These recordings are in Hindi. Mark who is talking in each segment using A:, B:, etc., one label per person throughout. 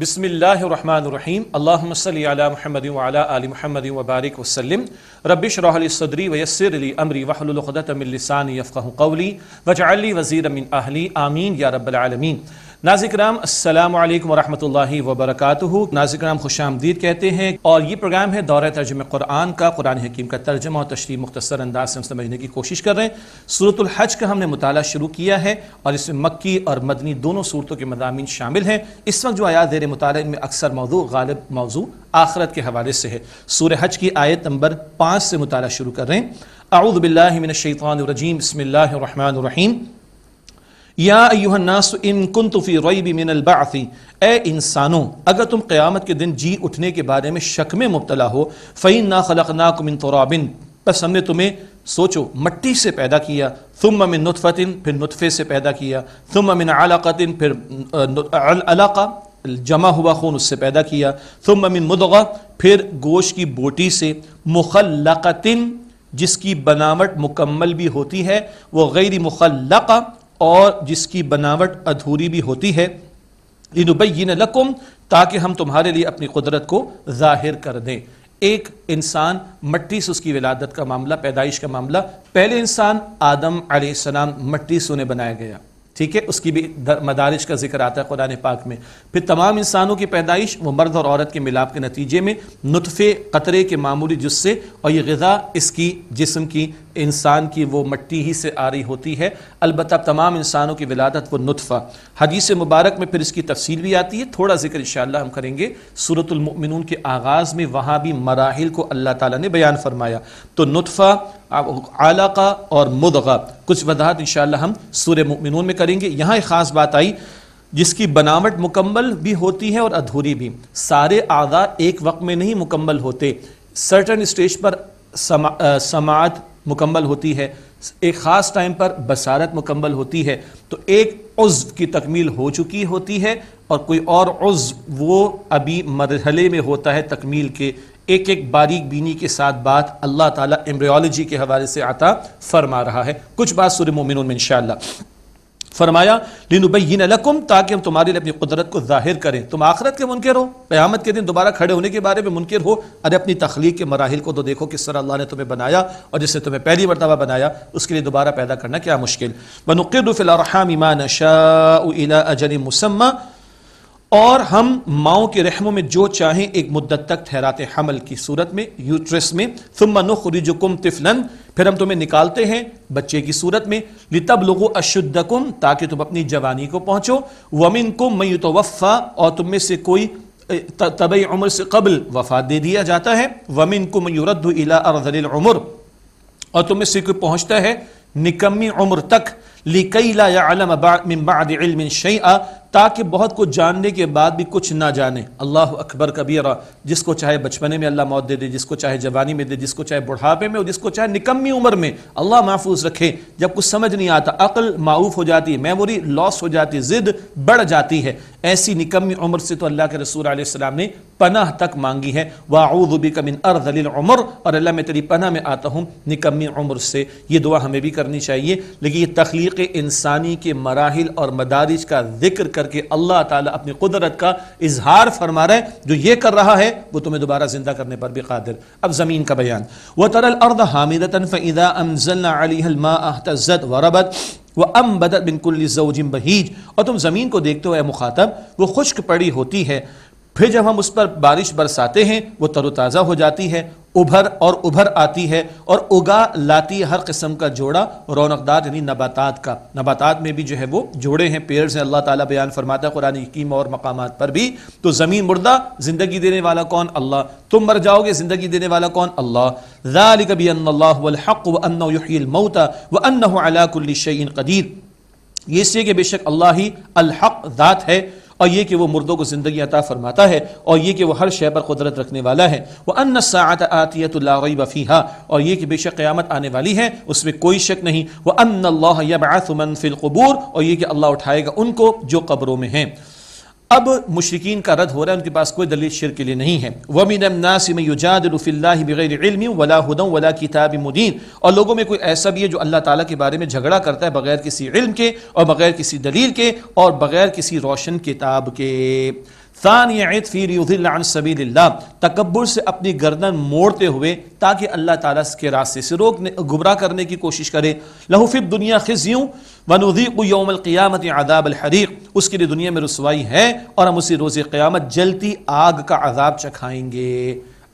A: बसमीम अल्लामसली महमद वाली महमद वबारक वसलम रबिश रहली सदरी वयसरली अमरी वहलखदतमिलसान यफ़क़ कौली वजाली वज़ी अमिन आहली आमीन या रबालमीन नाजिक राम अल्लाम वरहमल नाजिक राम खुश आमदीद कहते हैं और ये प्रोग्राम है दौर तर्जम कुरान का कुरान हकीम का तर्जमा और तशरी मुख्तर अंदाज से हम समझने की कोशिश कर रहे हैं हज का हमने मताल शुरू किया है और इसमें मक्की और मदनी दोनों सूरतों के मदामी शामिल हैं इस वक्त जो आयात देर मुताल में अक्सर मौजू गालिब मौजू आखरत के हवाले से है सूर हज की आयत नंबर पाँच से मुताला शुरू कर रहे हैं आऊद बिल्लामिनशैतरजीम बसमिल्लर यास इन कन तुफ़ी रईबी मिन ए इंसानों अगर तुम क़्यामत के दिन जी उठने के बारे में शक में मुबतला हो फ़ैन ना खलक ना कुमिन तोराबिन बस हमने तुम्हें सोचो मट्टी से पैदा किया तुम अमिन नुतफ़तिन फिर नुतफ़े से पैदा किया तुम अमिन अलाक़तिन फिर अलाका जमा हुआ खून उससे पैदा किया तुम अमिन मुदगा फिर गोश की बोटी से मुखलकतिन जिसकी बनावट मुकम्मल भी होती है वह गैर मुखलका और जिसकी बनावट अधूरी भी होती है लिनुबैन लकुम ताकि हम तुम्हारे लिए अपनी कुदरत को जाहिर कर दें एक इंसान मट्टी से उसकी विलादत का मामला पैदाइश का मामला पहले इंसान आदम आसमाम मट्टी से उन्हें बनाया गया ठीक है उसकी भी मदारिश का जिक्र आता है कुरान पाक में फिर तमाम इंसानों की पैदाइश वो मर्द और औरत के मिलाप के नतीजे में नुतफ़े कतरे के मामूली जुस्से और ये गज़ा इसकी जिसम की इंसान की वो मट्टी ही से आ रही होती है अलबत् तमाम इंसानों की विलादत व नुतफ़ा हदीस मुबारक में फिर इसकी तफसील भी आती है थोड़ा जिक्र इन हम करेंगे सूरतमिन के आगाज़ में वहाँ भी मराहल को अल्लाह ताली ने बयान फरमाया तो नुतफ़ा आलाका और मुदगा कुछ वजाहत इन हम सूर मिनून में करेंगे यहाँ एक ख़ास बात आई जिसकी बनावट मुकम्मल भी होती है और अधूरी भी सारे आगा एक वक्त में नहीं मुकम्मल होते सर्टन स्टेज पर समात मुकम्मल होती है एक ख़ास टाइम पर बसारत मुकम्मल होती है तो एक उज़ की तकमील हो चुकी होती है और कोई और उज़ वो अभी मरहले में होता है तकमील के एक एक बारीक बीनी के साथ बात अल्लाह ताला एम्ब्रियोलॉजी के हवाले से आता फरमा रहा है कुछ बात सुर मोमिन में इन फरमाया लिनुबैन लकुम ताकि हम तुम्हारे लिए अपनी कुदरत को जाहिर करें तुम आखरत के मुनकर हो क़्यामत के दिन दोबारा खड़े होने के बारे में मुनकर हो अरे अपनी तख्लीक के मराहल को तो देखो किस तरह अल्लाह ने तुम्हें बनाया और जिससे तुम्हें पहली मरतबा बनाया उसके लिए दोबारा पैदा करना क्या मुश्किल बनुक़िर फ़िलरहम ईमान शाह अजन मुसम्मा और हम माओ के रहमों में जो चाहें एक मुद्दत तक ठहराते हमल की सूरत में यूट्रस में सुम्मा तिफलन फिर हम तुम्हें निकालते हैं बच्चे की सूरत में लितब लोगो अशुद्धकुम ताकि तुम अपनी जवानी को पहुंचो वमिन कुम मई तो वफ़ा और तुम में से कोई तबई उम्र से कबल वफा दे दिया जाता है वमिन कुम युरद इला उम्र और तुम में से कोई पहुंचता है निकम्मी उम्र तक लिकईला या अलम मिम्बादिल ताकि बहुत कुछ जानने के बाद भी कुछ ना जाने अल्लाह अकबर कबीरा जिसको चाहे बचपने में अल्लाह मौत दे दे जिसको चाहे जवानी में दे जिसको चाहे बुढ़ापे में और जिसको चाहे निकम्मी उम्र में अल्लाह महफूज रखे जब कुछ समझ नहीं आता अकल माऊफ हो जाती है मेमोरी लॉस हो जाती है ज़िद बढ़ जाती है ऐसी निकम्मी उम्र से तो अल्लाह के रसूल आसमाम ने पनाह तक मांगी है वाऊदबी कमिन दलील उम्र और अल्लाह मैं तेरी पनाह में आता हूँ निकम्मी उम्र से ये दुआ हमें भी करनी चाहिए लेकिन ये तखलीक तख्लीक इंसानी के मराहल और मदारिज का जिक्र करके अल्लाह ताला अपनी कुदरत का इजहार फरमा रहे हैं जो ये कर रहा है वो तुम्हें दोबारा जिंदा करने पर भी कादिर अब ज़मीन का बयान व तरल अर्द हामिदतन फ़ैदा अमजल्मा अहतज़त वरबत वह अम बदत बिनकुल्ली बिनकुल बहीज और तुम ज़मीन को देखते हो मुखातब वो खुश्क पड़ी होती है फिर जब हम उस पर बारिश बरसाते हैं वो तरोताज़ा हो जाती है उभर और उभर आती है और उगा लाती हर किस्म का जोड़ा रौनकदार यानी नबातात का नबातात में भी जो है वो जोड़े हैं पेड़ हैं अल्लाह ताला बयान फरमाता है कुरान हकीम और मकाम पर भी तो ज़मीन मुर्दा ज़िंदगी देने वाला कौन अल्लाह तुम मर जाओगे ज़िंदगी देने वाला कौन अल्लाह ज़ाल कभी हक व अन्नमता व अन्न कदीर ये इसलिए कि बेशक अल्लाह ही अलहक ज़ात है और ये कि वो मुर्दों को ज़िंदगी अता फरमाता है और ये कि वो हर शह पर कुदरत रखने वाला है वह अन सात आतियतुल्लाई वफ़ीहा और ये कि बेशक क़्यामत आने वाली है उसमें कोई शक नहीं वह अन यबासमन फ़िलकबूर और ये कि अल्लाह उठाएगा उनको जो कब्रों में हैं अब मुशरकिन का रद्द हो रहा है उनके पास कोई दलील शिर के लिए नहीं है वमिनफ़िल्लाबी वला किताब मुदीन और लोगों में कोई ऐसा भी है जो अल्लाह ताला के बारे में झगड़ा करता है बगैर किसी इल्म के और बगैर किसी दलील के और बगैर किसी रोशन किताब के तकबर से अपनी गर्दन मोड़ते हुए ताकि अल्लाह ताला के रास्ते से रोकने गुमराह करने की कोशिश करे लहूफ़िब दुनिया खिज्यूँ वनुदीक योमल क़ियामत आदाब हरीक उसके लिए दुनिया में रसवाई है और हम उसी रोज़ क़्यामत जलती आग का आजाब चखाएंगे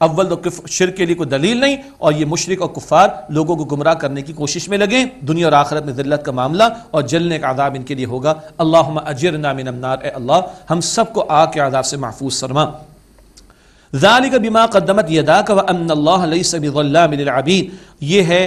A: अव्वल तो शिर के लिए कोई दलील नहीं और ये मुशरक और कुफार लोगों को गुमराह करने की कोशिश में लगे दुनिया और आखिरत में जिल्लत का मामला और जलने का आदाब इनके लिए होगा अल्लाह अजर नामिनमनार अल्लाह हम सबको आ के आदाब से महफूज जाली जालिक बिमा कदमत यदाक सबीद ये है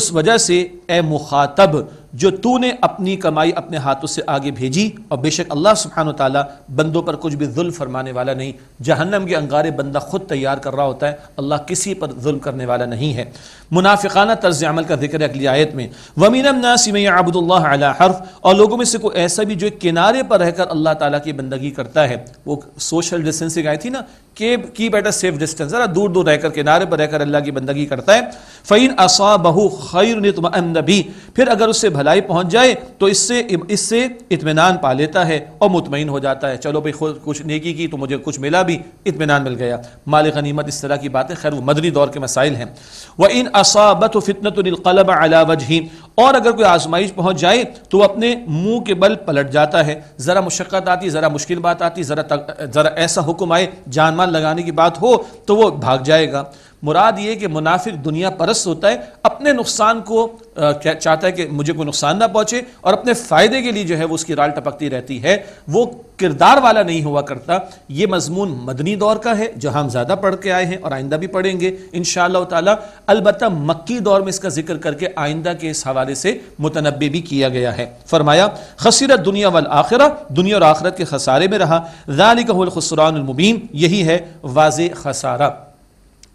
A: उस वजह से ए मुखातब जो तूने अपनी कमाई अपने हाथों से आगे भेजी और बेशक अल्लाह सुबहान तला बंदों पर कुछ भी जुल्म फरमाने वाला नहीं जहन्नम के अंगारे बंदा खुद तैयार कर रहा होता है अल्लाह किसी पर जुल्म करने वाला नहीं है मुनाफिकाना तर्ज अमल का जिक्र अगली आयत में वमीनम नासिम अबूदुल्ला हर्फ और लोगों में से कोई ऐसा भी जो किनारे पर रहकर अल्लाह तला की बंदगी करता है वो सोशल डिस्टेंसिंग आई थी ना के keep at a safe distance ज़रा दूर दूर रहकर किनारे पर रहकर अल्लाह की बंदगी करता है फ़ैन असा बहू खैर नबी फिर अगर उससे भलाई पहुंच जाए तो इससे इससे इतमान पा लेता है और मुतमिन हो जाता है चलो भाई खुद कुछ नेकी की तो मुझे कुछ मिला भी इतमान मिल गया माल गनीमत इस तरह की बातें खैर वो मदनी दौर के मसाइल हैं व इन असाबत फितनतलब अलावज ही और अगर कोई आजमाइश पहुंच जाए तो अपने मुंह के बल पलट जाता है ज़रा मुशक्क़त आती ज़रा मुश्किल बात आती ज़रा ज़रा ऐसा हुक्म आए जान माल लगाने की बात हो तो वो भाग जाएगा मुराद ये कि मुनाफिक दुनिया परस्त होता है अपने नुकसान को चाहता है कि मुझे कोई नुकसान ना पहुंचे और अपने फ़ायदे के लिए जो है वो उसकी राल टपकती रहती है वो किरदार वाला नहीं हुआ करता ये मजमून मदनी दौर का है जो हम ज़्यादा पढ़ के आए हैं और आइंदा भी पढ़ेंगे इन ताला अलबत्त मक्की दौर में इसका जिक्र करके आइंदा के इस हवाले से मुतनबे भी किया गया है फरमाया खसीरत दुनिया वाल आखिरा दुनिया और आखरत के खसारे में रहा जालिकसरानमबीन यही है वाज खसारा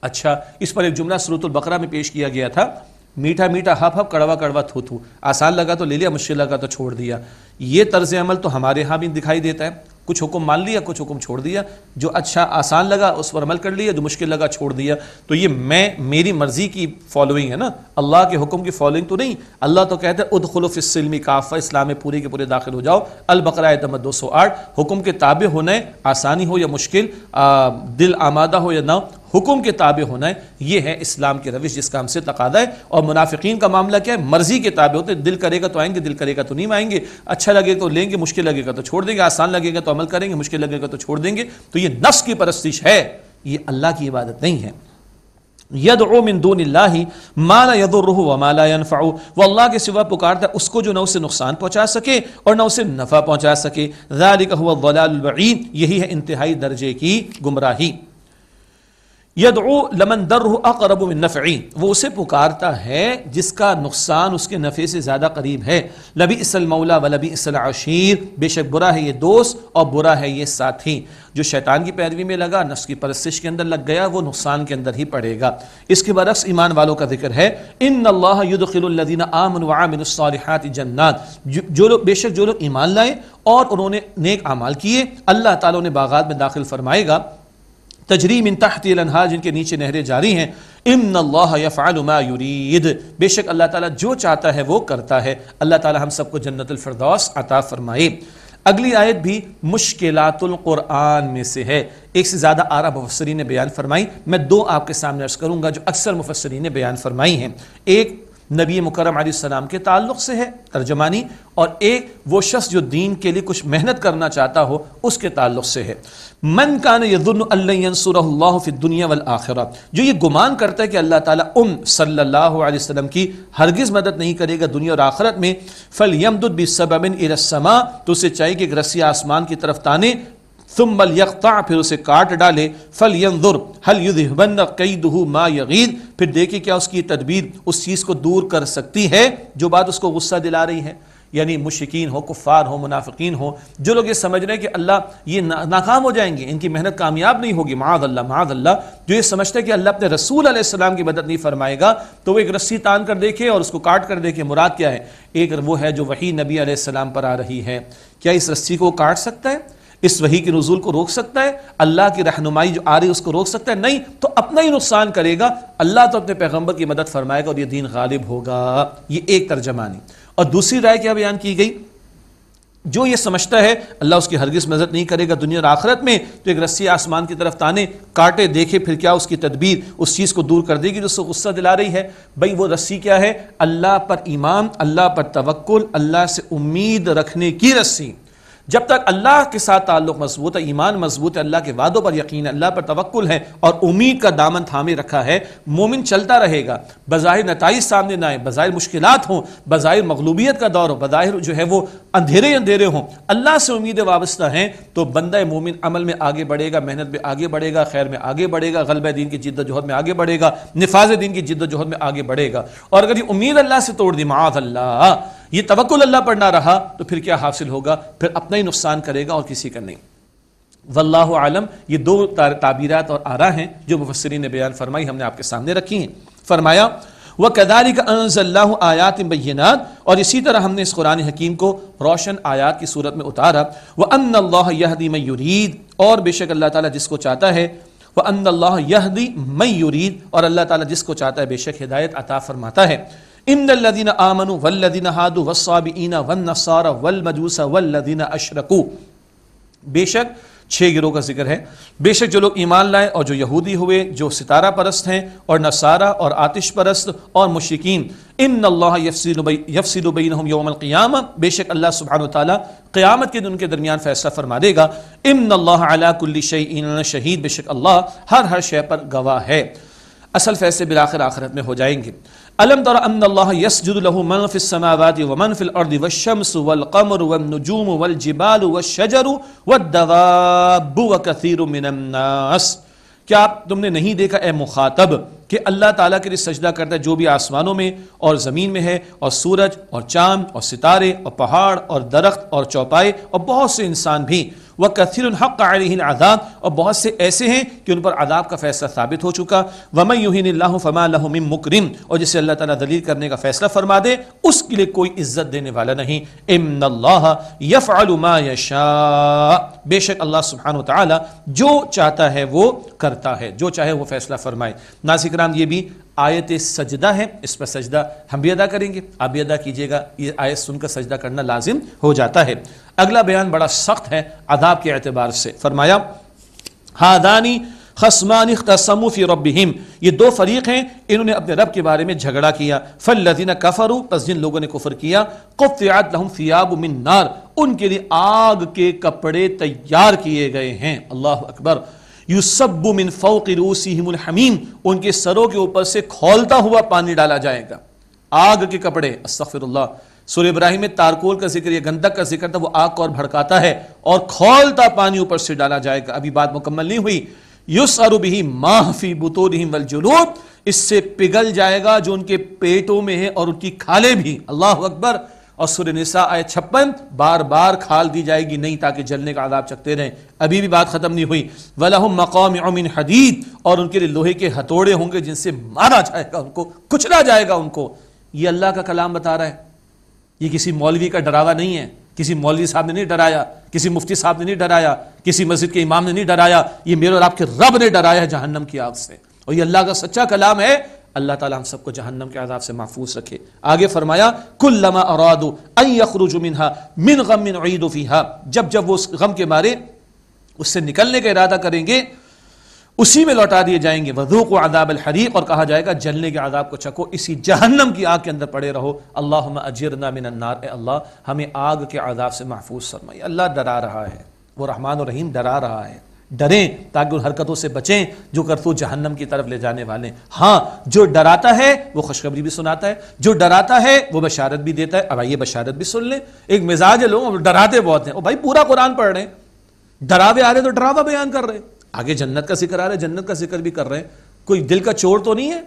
A: अच्छा इस पर एक जुमला बकरा में पेश किया गया था मीठा मीठा हप हप कड़वा कड़वा थू थू आसान लगा तो ले लिया मुश्किल लगा तो छोड़ दिया ये तर्ज अमल तो हमारे यहाँ भी दिखाई देता है कुछ हुक्म मान लिया कुछ हुक्म छोड़ दिया जो अच्छा आसान लगा उस पर अमल कर लिया जो मुश्किल लगा छोड़ दिया तो ये मैं मेरी मर्ज़ी की फॉलोइंग है ना अल्लाह के हुक्म की फॉलोइंग तो नहीं अल्लाह तो कहते हैं इसलमी काफ़ा इस्लाम में पूरे के पूरे दाखिल हो जाओ अलबकरा दो सौ आठ हुक्म के ताबे होने आसानी हो या मुश्किल आ, दिल आमादा हो या ना हुक्म के ताबे होना है ये है इस्लाम की रविश जिसका हमसे तकादा है और मुनाफिकीन का मामला क्या है मर्जी के ताबे होते हैं दिल करेगा तो आएंगे दिल करेगा तो नहीं आएंगे अच्छा लगेगा तो लेंगे मुश्किल लगेगा तो छोड़ देंगे आसान लगेगा तो अमल करेंगे मुश्किल लगेगा तो छोड़ देंगे तो ये नफ्स की परस्तिश है ये अल्लाह की इबादत नहीं है यद ओमिंदून माला यदुरह व माला वो अल्लाह के सिवा पुकारता उसको जो ना उसे नुकसान पहुंचा सके और ना उसे नफ़ा पहुंचा सके ज़ालिक हुआ वलाल यही है इंतहाई दर्जे की गुमराही यदो लमन दर अकरब नफ़ी वो उसे पुकारता है जिसका नुकसान उसके नफ़े से ज़्यादा करीब है लबी मौला व लबी आशीर बेशक बुरा है ये दोस्त और बुरा है ये साथी जो शैतान की पैरवी में लगा नफ्स की परस्तिश के अंदर लग गया वो नुकसान के अंदर ही पड़ेगा इसके बरक्स ईमान वालों का जिक्र है इन अल्लादीन आमन जन्नात जो लोग बेशक जो लोग ईमान लाए और उन्होंने नेक अमाल किए अल्लाह ताला ने बागात में दाखिल फरमाएगा तजरी इन तहतहाज जिनके नीचे नहरें जारी हैं इमन अल्लाह युरीद बेशक अल्लाह ताला जो चाहता है वो करता है अल्लाह ताला हम सबको जन्नतफरदौस अता फरमाए अगली आयत भी मुश्किलातुल्क़ुरान में से है एक से ज़्यादा आरा मुफसरी ने बयान फरमाई मैं दो आपके सामने अर्ज करूँगा जो अक्सर मुफसरी ने बयान फरमाई हैं एक नबी मुकरम आसमाम के ताल्लुक से है तर्जमानी और एक वो शख्स जो दीन के लिए कुछ मेहनत करना चाहता हो उसके ताल्लुक से है मन कान दुनिया वल आखिरा जो ये गुमान करता है कि अल्लाह ताला उम सल्लल्लाहु अलैहि वसल्लम की हरगिज़ मदद नहीं करेगा दुनिया और आखरत में फल यमदुद्बिसबिन इसमा तो उसे चाहिए कि एक रस्सी आसमान की तरफ ताने सुम्बल यकता फिर उसे काट डाले फल यंजुर हल युद्धबन कई दहू मा यगीद फिर देखे क्या उसकी तदबीर उस चीज़ को दूर कर सकती है जो बात उसको गुस्सा दिला रही है यानी मुशिकीन हो कुफ़ार हो मुनाफिकीन हो जो लोग ये समझ रहे हैं कि अल्लाह ये ना, नाकाम हो जाएंगे इनकी मेहनत कामयाब नहीं होगी माद अल्लाह माद अल्लाह जो ये समझते हैं कि अल्लाह अपने रसूल आसमाम की मदद नहीं फरमाएगा तो वो एक रस्सी तान कर देखे और उसको काट कर देखे मुराद क्या है एक वो है जो वही नबी आसमाम पर आ रही है क्या इस रस्सी को काट सकता है इस वही के नजूल को रोक सकता है अल्लाह की रहनुमाई जो आ रही है उसको रोक सकता है नहीं तो अपना ही नुकसान करेगा अल्लाह तो अपने पैगम्बर की मदद फरमाएगा और ये दीन गालिब होगा ये एक तर्जमानी और दूसरी राय क्या बयान की गई जो ये समझता है अल्लाह उसकी हरगिज मदद नहीं करेगा दुनिया और आखरत में तो एक रस्सी आसमान की तरफ ताने काटे देखे फिर क्या उसकी तदबीर उस चीज़ को दूर कर देगी जो उसको गुस्सा दिला रही है भाई वो रस्सी क्या है अल्लाह पर ईमान अल्लाह पर तवक्ल अल्लाह से उम्मीद रखने की रस्सी जब तक अल्लाह के साथ ताल्लुक मजबूत है ईमान मजबूत है अल्लाह के वादों पर यकीन है अल्लाह पर तवक्ल है और उम्मीद का दामन थामे रखा है मोमिन चलता रहेगा बज़ाहिर नतज सामने ना आए बज़ाहिर मुश्किल हों बज़ाहिर मगलूबियत का दौर हो बज़ाहिर जो है वो अंधेरे अंधेरे हों अल्लाह से उम्मीद वाबस्ता हैं तो बंदा मोमिन अमल में आगे बढ़ेगा मेहनत में आगे बढ़ेगा खैर में आगे बढ़ेगा गलब दिन की जिद्दोजहद में आगे बढ़ेगा नफाज दिन की जिद्दोजहद में आगे बढ़ेगा और अगर ये उम्मीद अल्लाह से तोड़ दी मात अल्लाह ये तवक्ल अल्लाह पर ना रहा तो फिर क्या हासिल होगा फिर अपना ही नुकसान करेगा और किसी का नहीं वल्लाह आलम ये दो ताबीरत और आरा हैं जो मुफसरी ने बयान फरमाई हमने आपके सामने रखी हैं फरमाया वह कदारी का आयात बनात और इसी तरह हमने इस कुरान हकीम को रोशन आयात की सूरत में उतारा वह अन्दी मयूरीद और बेशक अल्लाह ताला जिसको चाहता है वह अन्दी मयूरीद और अल्लाह ताला जिसको चाहता है बेशक हिदायत अता फरमाता है इमदीन आमनु वल्लिन हादु वसाबीना वन नसारा वल मजूसा वल्लिन अशरकू बेशक छः गिरोह का जिक्र है बेशक जो लोग ईमान लाए और जो यहूदी हुए जो सितारा परस्त हैं और नसारा और आतिश परस्त और मुशिकीन इन अल्लाह यफसिलबैन यौमक़ियाम बेशक अल्लाह सुबहान तला क़्यामत के दिन उनके दरमियान फ़ैसला फरमा देगा इमन अलाकुल्ल शही शहीद बेशक अल्लाह हर हर शह पर गवाह है असल फैसले बिलाखिर आखिरत में हो जाएंगे अलम तरसमावत वमनफिल अर्द वशम्स वल कमर वम नजूम वल जिबाल व शजर व दवाबू व कथीर मिनन्नास क्या आप तुमने नहीं देखा ए मुखातब कि अल्लाह ताला के लिए सजदा करता है जो भी आसमानों में और ज़मीन में है और सूरज और चांद और सितारे और पहाड़ और दरख्त और चौपाए और बहुत से इंसान भी व कथिर हक़ आलिन आज़ाद और बहुत से ऐसे हैं कि उन पर आदाब का फैसला साबित हो चुका वम यूहिन फ़मा मुकरम और जिसे अल्लाह ताला दलील करने का फैसला फरमा दे उसके लिए कोई इज्जत देने वाला नहीं इमन यफ़ालुमा यशा बेशक अल्लाह सुबहान तला जो चाहता है वो करता है जो चाहे वो फैसला फरमाए नासिक राम ये भी आयत सजदा है इस पर सजदा हम भी अदा करेंगे आप भी अदा कीजिएगा ये आयत सुनकर सजदा करना लाजिम हो जाता है अगला बयान बड़ा सख्त है अदाब के एतबार से फरमाया हादानी खसमान तसमुफ़ी रबिम ये दो फरीक हैं इन्होंने अपने रब के बारे में झगड़ा किया फल फ़ल्लिन कफ़रू बस जिन लोगों ने कुफर किया कुफ़ियात लहम फ़ियाब मिन नार उनके लिए आग के कपड़े तैयार किए गए हैं अल्लाह अकबर यूसब मिन फ़ौक रूसीमहीम उनके सरों के ऊपर से खोलता हुआ पानी डाला जाएगा आग के कपड़े अस्फ़िर सूर्य इब्राहिम में तारकोल का जिक्र या गंदक का जिक्र था वो आग को और भड़काता है और खोलता पानी ऊपर से डाला जाएगा अभी बात मुकम्मल नहीं हुई युस अरुबी माहफी बुतोरहिम वल जुनूब इससे पिघल जाएगा जो उनके पेटों में है और उनकी खाले भी अल्लाह अकबर और सूर्य निसा आए छप्पन बार बार खाल दी जाएगी नहीं ताकि जलने का आदाब चकते रहें अभी भी बात ख़त्म नहीं हुई वलह मकाम अमिन हदीद और उनके लिए लोहे के हथौड़े होंगे जिनसे मारा जाएगा उनको कुचला जाएगा उनको ये अल्लाह का कलाम बता रहा है ये किसी मौलवी का डरावा नहीं है किसी मौलवी साहब ने नहीं डराया किसी मुफ्ती साहब ने नहीं डराया किसी मस्जिद के इमाम ने नहीं डराया ये मेरे और आपके रब ने डराया है जहन्नम की आग से और ये अल्लाह का सच्चा कलाम है अल्लाह ताला हम सबको जहन्नम के आदाब से महफूज रखे आगे फरमाया कुल लमा अरादो अखरुज मिनहा मिन गम मिन हा जब जब वो उस गम के मारे उससे निकलने का इरादा करेंगे उसी में लौटा दिए जाएंगे वजू को आदाब हरीक और कहा जाएगा जलने के आदाब को चको इसी जहन्नम की आग के अंदर पड़े रहो अल्लाह अजरना मिनन्नार अल्लाह हमें आग के आदाब से महफूज सरमाई अल्लाह डरा रहा है वो रहमान और रहीम डरा रहा है डरें ताकि उन हरकतों से बचें जो करतू जहन्नम की तरफ ले जाने वाले हाँ जो डराता है वो खुशखबरी भी सुनाता है जो डराता है वो बशारत भी देता है अब आइए बशारत भी सुन लें एक मिजाज है लोग डराते बहुत हैं और भाई पूरा कुरान पढ़ रहे हैं डरावे आ रहे तो डरावा बयान कर रहे हैं आगे जन्नत का जिक्र आ रहा है जन्नत का जिक्र भी कर रहे हैं कोई दिल का चोर तो नहीं है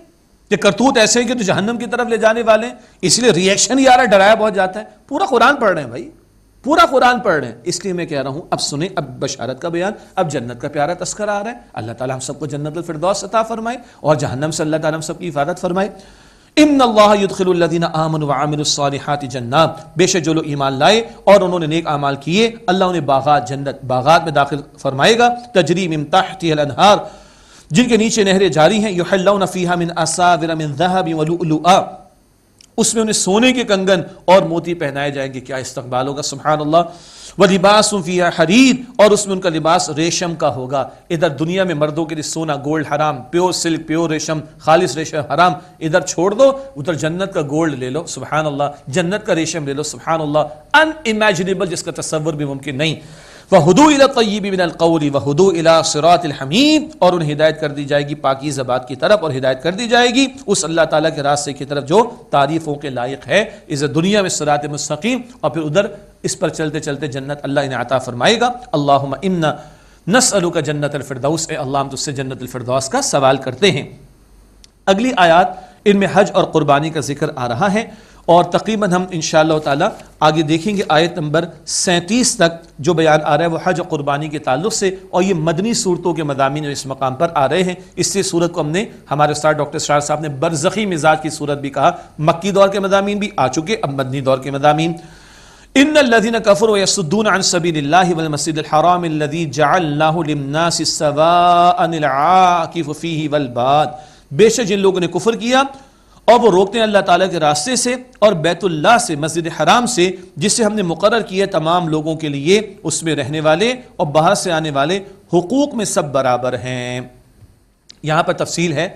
A: कि करतूत ऐसे हैं कि तो जहन्नम की तरफ ले जाने वाले हैं इसलिए रिएक्शन ही आ रहा है डराया बहुत जाता है पूरा कुरान पढ़ रहे हैं भाई पूरा कुरान पढ़ रहे हैं इसलिए मैं कह रहा हूं अब सुने अब बशारत का बयान अब जन्नत का प्यारा तस्कर आ रहा है अल्लाह ताला हम सबको जन्नत फिरदौस अता फरमाए और जहन्नम से अल्लाह ताला हम सबकी हिफाजत फरमाए इन जो लोग ईमान लाए और उन्होंने नेक अमाल किए अल्लाह उन्हें बागात जन्नत बागात में दाखिल फरमाएगा तजरीब जिनके नीचे नहरें जारी हैं फ़ीहा मिन उसमें उन्हें सोने के कंगन और मोती पहनाए जाएंगे क्या इस्तकबाल होगा सुबहान अल्लाह व लिबास उफ़िया हरीर और उसमें उनका लिबास रेशम का होगा इधर दुनिया में मर्दों के लिए सोना गोल्ड हराम प्योर सिल्क प्योर रेशम खालिश रेशम हराम इधर छोड़ दो उधर जन्नत का गोल्ड ले लो सुबहान अल्लाह जन्नत का रेशम ले लो सुबहान अल्लाह अनइमेजिनेबल जिसका तस्वर भी मुमकिन नहीं वहदूबिनकौली वहदू इला सरातहमीद और उन्हें हिदायत कर दी जाएगी पाकी जबात की तरफ और हिदायत कर दी जाएगी उस अल्लाह ताला के रास्ते की तरफ जो तारीफ़ों के लायक है इस दुनिया में सरात मस्तकीम और फिर उधर इस पर चलते चलते जन्नत अल्लाह इन्हें आता फरमाएगा अल्लाह नस नसअलू का जन्नत अलफरदौस अल्लाह हम तुझसे जन्नत अलफरदौस का सवाल करते हैं अगली आयात इनमें हज और कुर्बानी का जिक्र आ रहा है और तकरीबन हम इन आगे देखेंगे आयत नंबर सैंतीस तक जो बयान आ रहा है वह हज क़ुरबानी के ताल्लुक से और ये मदनी सूरतों के मदामी इस मकाम पर आ रहे हैं इससे सूरत को हमने हमारे उस्ताद डॉक्टर शार साहब ने बरजख़ी मिजाज की सूरत भी कहा मक्की दौर के मदामी भी आ चुके अब मदनी दौर के मदामी इन लदीन कफर यसद्दून अन सबील्लामदी जाफी वलबाद बेशक जिन लोगों ने कुफर किया और वो रोकते हैं अल्लाह ताला के रास्ते से और बैतुल्ला से मस्जिद हराम से जिसे हमने मुकर किया तमाम लोगों के लिए उसमें रहने वाले और बाहर से आने वाले हकूक़ में सब बराबर हैं यहाँ पर तफसील है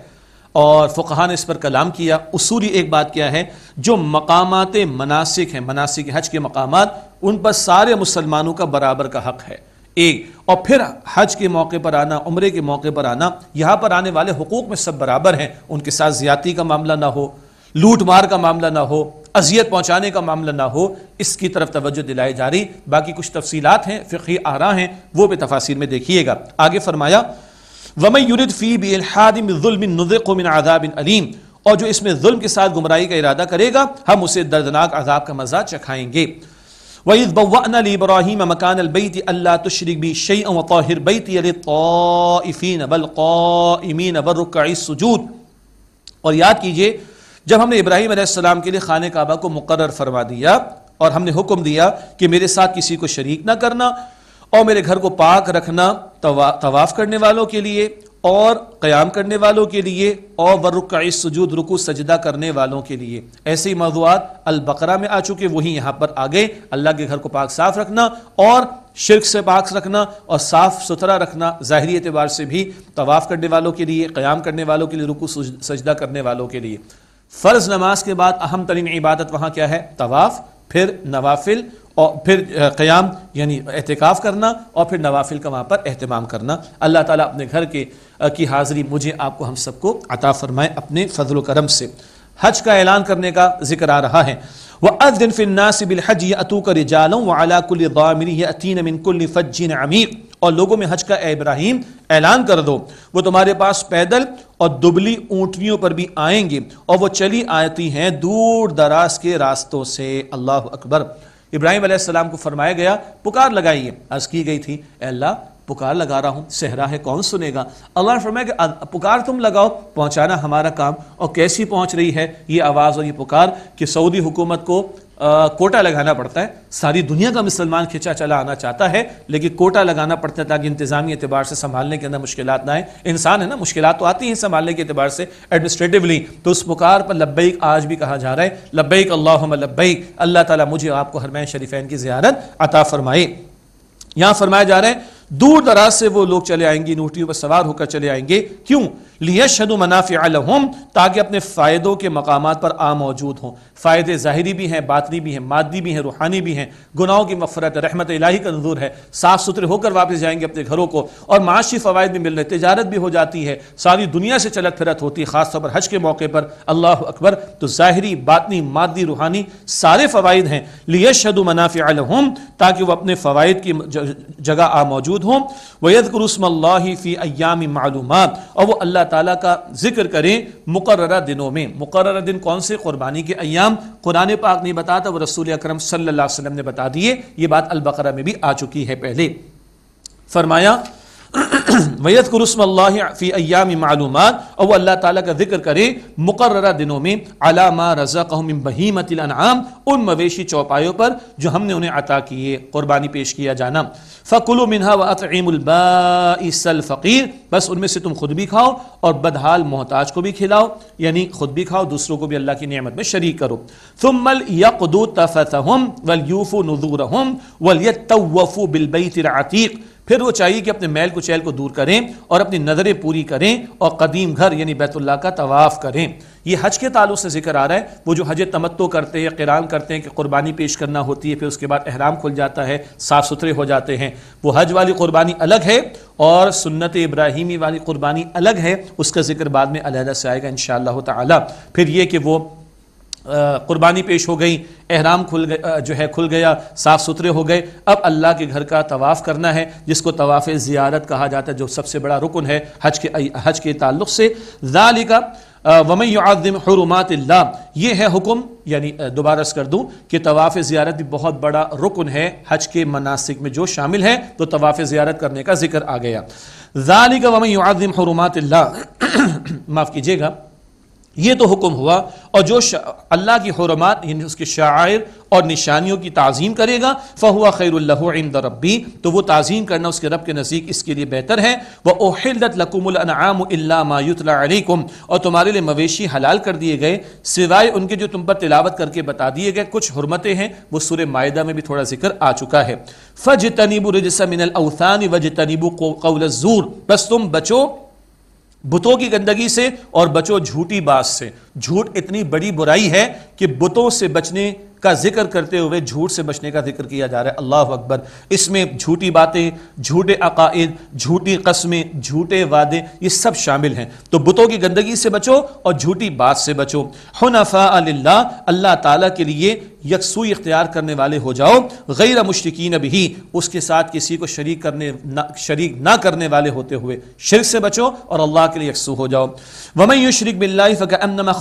A: और फ़ुकहा ने इस पर कलाम किया उसूली एक बात क्या है जो मकामाते मनासिक हैं मनासिक हज के मकामात उन पर सारे मुसलमानों का बराबर का हक है एक और फिर हज के मौके पर आना उम्र के मौके पर आना यहाँ पर आने वाले हकूक़ में सब बराबर हैं उनके साथ ज्यादा का मामला ना हो लूट मार का मामला ना हो अजियत पहुँचाने का मामला ना हो इसकी तरफ तवज्जो दिलाई जा रही बाकी कुछ तफसीलात हैं फ़िकी आरा हैं वो भी तफासिर में देखिएगा आगे फरमाया वमई यूरद फ़ी बिलहादिमिन आदाबिन अलीम और जो इसमें जुल्म के साथ गुमराही का इरादा करेगा हम उसे दर्दनाक आजाब का मजा चखाएंगे वईद बवाना इब्राहिम मकान अलबैत अल्लाह तशरबी शई वाहिर बैतफ़ीन बलक़ीन बरुकसूद और याद कीजिए जब हमने इब्राहिम आसमाम के लिए खान काबा को मुकर फरमा दिया और हमने हुक्म दिया कि मेरे साथ किसी को शरीक ना करना और मेरे घर को पाक रखना तवा, तवाफ करने वालों के लिए और क़याम करने वालों के लिए और वर्रुक सजूद रुकु सजदा करने वालों के लिए ऐसे ही मौजूद अलबकरा में आ चुके वही यहाँ पर आ गए अल्लाह के घर को पाक साफ रखना और शिरक से पाक रखना और साफ सुथरा रखना ज़ाहरी एतबार से भी तवाफ़ करने वालों के लिए क़याम करने वालों के लिए रुकू सजदा करने वालों के लिए फ़र्ज़ नमाज के बाद अहम तरीन इबादत वहाँ क्या है तवाफ़ फिर नवाफिल और फिर क़याम यानी एहतिकाफ़ करना और फिर नवाफिल का वहाँ पर अहतमाम करना अल्लाह ताला अपने घर के की हाज़िरी मुझे आपको हम सबको अता फ़रमाए अपने फ़जल करम से हज का ऐलान करने का जिक्र आ रहा है वह अज दिन फिन्नासिबिल हज ये अतू कर जालम व ये अतीन अमीर और लोगों में हज का इब्राहिम ऐलान कर दो वो तुम्हारे पास पैदल और दुबली ऊँटनियों पर भी आएंगे और वो चली आती हैं दूर दराज के रास्तों से अल्लाह अकबर इब्राहिम अलैहिस्सलाम को फरमाया गया पुकार लगाइए अर्ज की गई थी अल्लाह पुकार लगा रहा हूँ सहरा है कौन सुनेगा अल्लाह फरमाया कि पुकार तुम लगाओ पहुँचाना हमारा काम और कैसी पहुँच रही है ये आवाज़ और ये पुकार कि सऊदी हुकूमत को कोटा लगाना पड़ता है सारी दुनिया का मुसलमान खिंचा चला आना चाहता है लेकिन कोटा लगाना पड़ता है ताकि इंतजामी एतबार से संभालने के अंदर मुश्किल ना आए इंसान है ना मुश्किल तो आती हैं संभालने के अतबार से एडमिनिस्ट्रेटिवली तो उस पुकार पर लब्बैक आज भी कहा जा रहा है लब्बैक अल्लाह लब्बैक अल्लाह ताला मुझे आपको हरमैन शरीफैन की जियारत अता फरमाए यहाँ फरमाया जा रहा है दूर दराज से वो लोग चले आएंगे नोटियों पर सवार होकर चले आएंगे क्यों लिया शदु मनाफ़ ताकि अपने फ़ायदों के मकाम पर आ मौजूद हों फ़ायदे ज़ाहरी भी हैं बातनी भी हैं मादी भी हैं रूहानी भी हैं गुनाहों की मफरत रहमत इलाही का नजूर है साफ़ सुथरे होकर वापस जाएंगे अपने घरों को और माशी फ़वाद भी मिल रहे तजारत भी हो जाती है सारी दुनिया से चलत फिरत होती है ख़ासतौर पर हज के मौके पर अल्लाह अकबर तो ज़ाहरी बातनी मादी रूहानी सारे फ़वाद हैं लिया शदु मनाफ़ ताकि वह अपने फ़वाद की जगह आ मौजूद मौजूद हों वैद फ़ी अयाम मालूम और वह अल्लाह ताली का जिक्र करें मुकर दिनों में मुकर दिन कौन से कुरबानी के अयाम कुरान पाक नहीं बताया वह रसूल अक्रम सल वसम ने बता दिए ये बात अलबकर में भी आ चुकी है पहले फरमाया मैत कुरस्मल्लाफ़ी और वह अल्लाह ताली करे मुकर दिनों में अलामा रज़ा उन मवेशी चौपायों पर जो हमने उन्हें अता किए क़ुरबानी पेश किया जाना फ़कुल बस उनमें से तुम खुद भी खाओ और बदहाल मोहताज को भी खिलाओ यानी खुद भी खाओ दूसरों को भी अल्लाह की नियमत में शरीक करो तुमल फिर वो चाहिए कि अपने मैल कुचैल को दूर करें और अपनी नज़रें पूरी करें और कदीम घर यानी बैतुल्ला का तवाफ़ करें ये हज के तालु से जिक्र आ रहा है वो जो हज तमत्तो करते हैं किरान करते हैं कि कुर्बानी पेश करना होती है फिर उसके बाद अहराम खुल जाता है साफ़ सुथरे हो जाते हैं वो हज वाली कुर्बानी अलग है और सुन्नत इब्राहिमी वाली कुर्बानी अलग है उसका जिक्र बाद में अलहदा से आएगा इन ताला फिर ये कि वो कुर्बानी पेश हो गई एहराम खुल जो है खुल गया साफ़ सुथरे हो गए अब अल्लाह के घर का तवाफ़ करना है जिसको तवाफ़ ज़ियारत कहा जाता है जो सबसे बड़ा रुकन है हज के हज के ताल्लुक से जालिका वमई आज़म हरुमात ये है हुक्म यानी दोबारा कर दूँ कि तवाफ़ ज़ियारत भी बहुत बड़ा रुकन है हज के मनासिक में जो शामिल है तो तवाफ़ ज़ियारत करने का जिक्र आ गया जालिका वमई आज़म हरुमात माफ़ कीजिएगा ये तो हुक्म हुआ और जो अल्लाह की हरमात उसके शायर और निशानियों की तज़ीम करेगा फ़हुआ खैरल्लाद रबी तो वह तज़ीम करना उसके रब के नज़ीक इसके लिए बेहतर है वह ओहिलत लकुमलामायुतलाकुम और तुम्हारे लिए मवेशी हलाल कर दिए गए सिवाय उनके जो तुम पर तिलावत करके बता दिए गए कुछ हरमतें हैं वो सुर मायदा में भी थोड़ा जिक्र आ चुका है फ़ज तनीबू रजसमिनउसान वज तनीबू कौलजूर बस तुम बचो बुतों की गंदगी से और बचो झूठी बात से झूठ इतनी बड़ी बुराई है कि बुतों से बचने का जिक्र करते हुए झूठ से बचने का जिक्र किया जा रहा है अल्लाह अकबर इसमें झूठी बातें झूठे अकायद झूठी कस्में झूठे वादे ये सब शामिल हैं तो बुतों की गंदगी से बचो और झूठी बात से बचो हनफ़ा अल्लाह अल्लाह ताला के लिए यकसू इख्तियार करने वाले हो जाओ गैर मुश्किन भी उसके साथ किसी को शरीक करने ना शरीक ना करने वाले होते हुए शिरक से बचो और अल्लाह के लिए यकसू हो जाओ वमयू शरीक बिल्ला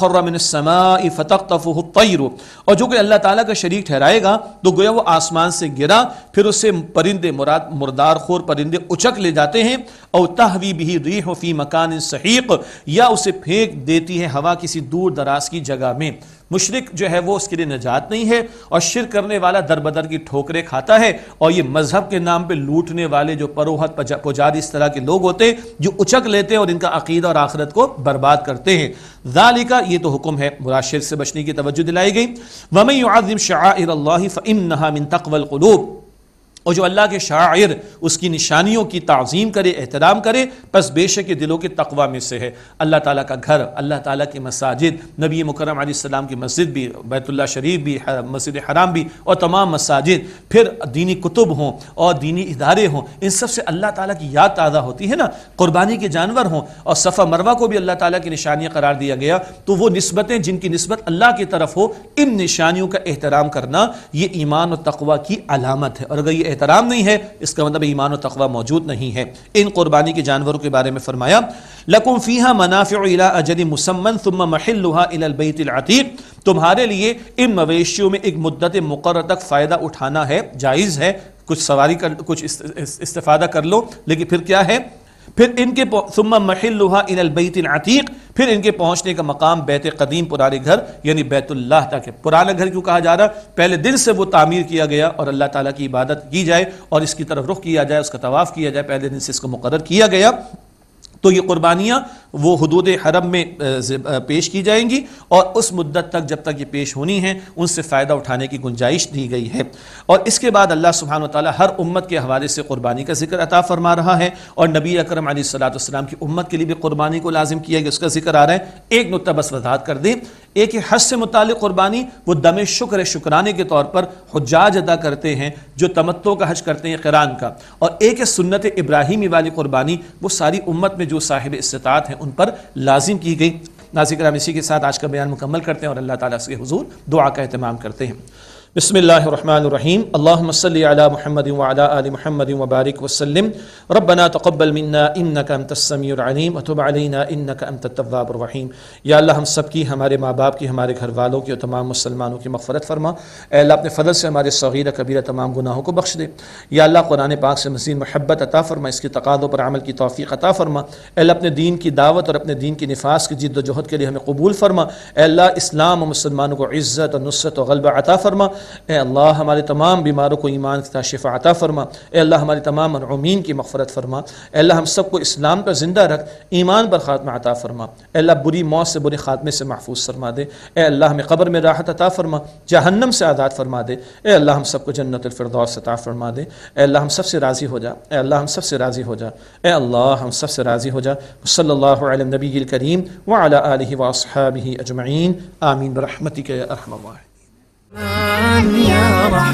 A: फ़र्रमिनसमाई फ़तक तफ़र और जो कोई अल्लाह ताला का शरीक ठहराएगा तो गोया वो आसमान से गिरा फिर उससे परिंदे मुराद मुर्दार खोर परिंदे उचक ले जाते हैं और तहवी भी री फी मकान सहीक या उसे फेंक देती है हवा किसी दूर दराज की जगह में मुशरक जो है वो उसके लिए निजात नहीं है और शिर करने वाला दर बदर की ठोकरें खाता है और ये मजहब के नाम पर लूटने वाले जो परोहत पुजारी इस तरह के लोग होते हैं जो उचक लेते हैं और इनका अकीदा और आखरत को बर्बाद करते हैं जालिका ये तो हुक्म है बुरा शिर से बचने की तवज्जो दिलाई गई वमई आज़िम शाह फ़िन नहा मिन तकवल कलूब और जो अल्लाह के शायर उसकी निशानियों की तज़ीम करे एहतराम करे बस बेश के दिलों के तकवा में से है अल्लाह ताली का घर अल्लाह ताली की मसाजिद नबी मुकरम आसमाम की मस्जिद भी बैतुल्ला शरीफ भी मस्जिद हराम भी और तमाम मसाजिद फिर दीनी कुतुब हों और दीनी इदारे हों इन सब से अल्लाह ताली की याद ताज़ा होती है ना क़ुरबानी के जानवर हों और सफ़ा मरवा को भी अल्लाह ताली की निशानियाँ करार दिया गया तो वो नस्बतें जिनकी नस्बत अल्लाह की तरफ हो इन निशानियों का एहतराम करना ये ईमान और तकवा की अलामत है और अगर ये एहतराम नहीं है इसका मतलब ईमान और तकवा मौजूद नहीं है इन कुर्बानी के जानवरों के बारे में फरमाया लकुम फ़ीहा मनाफ़िला अजदी मुसम्मन तुम महिल इलबैतलातीक तुम्हारे लिए इन मवेशियों में एक मुद्दत मुकर तक फ़ायदा उठाना है जायज़ है कुछ सवारी कर कुछ इस, कर लो लेकिन फिर क्या है फिर इनके सुम्मा महिलुहा इन अलबैत अतीक फिर इनके पहुंचने का मकाम बैत कदीम पुराने घर यानी बैतुल्लाह तक है पुराना घर क्यों कहा जा रहा पहले दिन से वो तामीर किया गया और अल्लाह ताला की इबादत की जाए और इसकी तरफ रुख किया जाए उसका तवाफ़ किया जाए पहले दिन से इसको मुकर किया गया तो ये कुर्बानियाँ वो हदूद हरम में पेश की जाएंगी और उस मुद्दत तक जब तक ये पेश होनी है उनसे फ़ायदा उठाने की गुंजाइश दी गई है और इसके बाद अल्लाह सुबहान तौर हर उम्मत के हवाले से कुर्बानी का जिक्र अता फरमा रहा है और नबी अक्रम सलाम की उम्मत के लिए भी कुर्बानी को लाजिम किया गया उसका जिक्र आ रहा है एक नुकता बस वजात कर दें एक हज से मुतल क़ुरबानी वो दम शुक्र शुक्राने के तौर पर हजाज अदा करते हैं जो तमत्तों का हज करते हैं किरान का और एक सुन्नत इब्राहिमी वाली क़ुरबानी वो सारी उम्मत में जो साहिब इस्तात हैं उन पर लाजिम की गई नाजिक राम इसी के साथ आज का बयान मुकम्मल करते हैं और अल्लाह ताला के हजूर दुआ का अहतमाम करते हैं बसमीम् अल्लाम महमद वाल महमद वबारक वसलम रबना तकबल मन्ना इन नकम तसमीम अतबालना इन नकम तवाबरहीम या अल्लाह हम सब की हमारे माँ बाप की हमारे घर वालों की और तमाम मुसलमानों की मफ़रत फरमा अल्लाह अपने फ़दल से हमारे सगीर कबीरा तमाम गुनाहों को बख्श दे या अल्लाह कुरान पाक से मजीद महब्बत अता फरमा इसके तकादों पर अमल की तोफ़ी अता फरमा अल्लाह अपने दीन की दावत और अपने दीन की नफाज की जिद्दोजहद के लिए हमें कबूल फरमा अल्लाह इस्लाम और मुसलमानों को इज़्ज़त और नुसरत और गलबा अता फरमा ए अल्लाह हमारे तमाम बीमारों को ईमान के साथ शिफा अता फरमा ए अल्लाह हमारे तमाम मरमीन की मफ़रत फरमा अल्लाह हम सबको इस्लाम पर ज़िंदा रख ईमान पर ख़ात्मा अता फरमा अल्लाह बुरी मौत से बुरे ख़ात्मे से महफूज फरमा दे ए अल्लाह हमें कब्र में राहत अता फरमा जहन्नम से आज़ाद फरमा दे ए अल्लाह हम सबको जन्नतफ़रदौस अता फरमा दे ए अल्लाह हम सबसे राज़ी हो जा ए अल्लाह हम सबसे राज़ी हो जा ए अल्लाह हम सबसे राज़ी हो जा सल्ला नबी करीम वाली वासहाबी अजमैन आमीन बरहमती के अरहम 南阳。